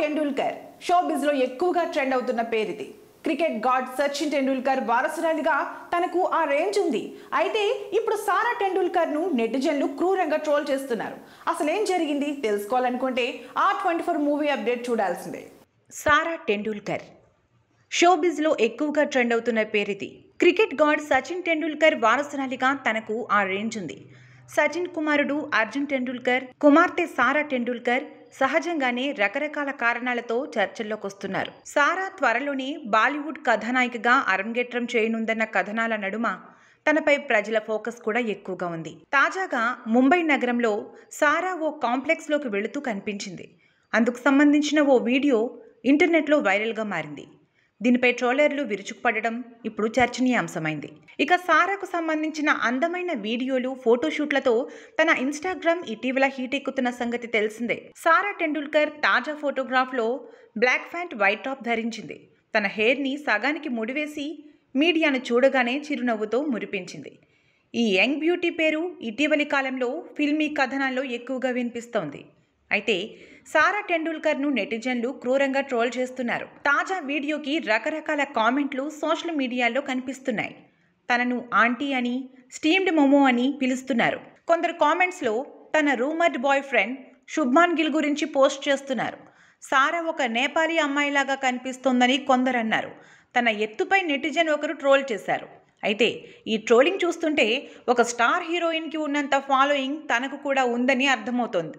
టెండూల్కర్ లో ఎక్కువగా ట్రెండ్ అవుతున్న పేరు ఇది క్రికెట్ గాడ్ సచిన్ టెండూల్కర్ వారసురాలిగా తనకు ఆ రేంజ్ ఉంది అయితే ఇప్పుడు సారా టెండూల్కర్ ను నెటిజన్లు క్రూరంగా ట్రోల్ చేస్తున్నారు అసలు ఏం జరిగింది తెలుసుకోవాలనుకుంటే ఆ ట్వంటీ ఫోర్ మూవీ అప్డేట్ చూడాల్సిందే సారా టెండూల్కర్ లో ఎక్కువగా ట్రెండ్ అవుతున్న పేరిది క్రికెట్ గాడ్ సచిన్ టెండూల్కర్ వారసురాలిగా తనకు ఆ రేంజ్ ఉంది సచిన్ కుమారుడు అర్జున్ టెండూల్కర్ కుమార్తె సారా టెండూల్కర్ సహజంగానే రకరకాల కారణాలతో చర్చల్లోకి వస్తున్నారు సారా త్వరలోనే బాలీవుడ్ కథానాయికగా అరంగేట్రం చేయనుందన్న కథనాల నడుమ తనపై ప్రజల ఫోకస్ కూడా ఎక్కువగా ఉంది తాజాగా ముంబై నగరంలో సారా ఓ కాంప్లెక్స్లోకి వెళుతూ కనిపించింది అందుకు సంబంధించిన ఓ వీడియో ఇంటర్నెట్లో వైరల్గా మారింది దీనిపై ట్రోలర్లు విరుచుకుపడడం ఇప్పుడు చర్చనీయాంశమైంది ఇక సారాకు సంబంధించిన అందమైన వీడియోలు ఫోటోషూట్లతో తన ఇన్స్టాగ్రామ్ ఇటీవల హీట్ ఎక్కుతున్న సంగతి తెలిసిందే సారా టెండూల్కర్ తాజా ఫోటోగ్రాఫ్లో బ్లాక్ ప్యాంట్ వైట్ టాప్ ధరించింది తన హెయిర్ని సగానికి ముడివేసి మీడియాను చూడగానే చిరునవ్వుతో మురిపించింది ఈ యంగ్ బ్యూటీ పేరు ఇటీవలి కాలంలో ఫిల్మీ కథనాల్లో ఎక్కువగా వినిపిస్తోంది అయితే సారా టెండూల్కర్ను నెటిజన్లు క్రూరంగా ట్రోల్ చేస్తున్నారు తాజా వీడియోకి రకరకాల కామెంట్లు సోషల్ మీడియాలో కనిపిస్తున్నాయి తనను ఆంటీ అని స్టీమ్డ్ మోమో అని పిలుస్తున్నారు కొందరు కామెంట్స్లో తన rumoured boyfriend Shubman Gill గురించి పోస్ట్ చేస్తున్నారు సారా ఒక నేపాలీ అమ్మాయిలాగా కనిపిస్తోందని కొందరు అన్నారు తన ఎత్తుపై నెటిజన్ ఒకరు ట్రోల్ చేశారు అయితే ఈ ట్రోలింగ్ చూస్తుంటే ఒక స్టార్ హీరోయిన్కి ఉన్నంత ఫాలోయింగ్ తనకు కూడా ఉందని అర్థమవుతోంది